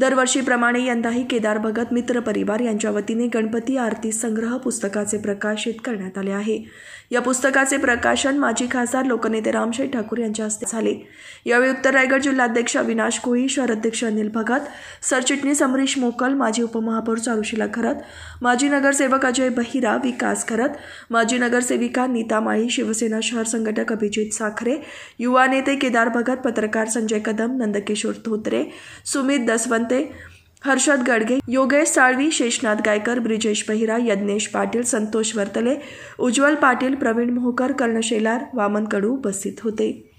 दरवर्षीप्रमाणे यंदाही केदार भगत मित्र परिवार यांच्या वतीने गणपती आरती संग्रह पुस्तकाचे प्रकाशित करण्यात आले आहे या पुस्तकाचे प्रकाशन माजी खासदार लोकनेते रामशाही ठाकूर यांच्या हस्ते झाले यावेळी उत्तर रायगड जिल्हाध्यक्ष अविनाश कोळी शहराध्यक्ष अनिल भगत सरचिटणीस अमरीश मोकल माजी उपमहापौर चारुशिला खरत माजी नगरसेवक अजय बहिरा विकास खरत माजी नगरसेविका नीता माळी शिवसेना शहर संघटक अभिजित साखरे युवा नेते केदार भगत पत्रकार संजय कदम नंदकिशोर धोत्रे सुमित दसवंत हर्षद गडगे योगेश साळवी शेषनाथ गायकर ब्रिजेश बहिरा यज्ञेश पाटील संतोष वर्तले उज्ज्वल पाटील प्रवीण मोहकर कर्णशेलार वामनकडू कडू उपस्थित होते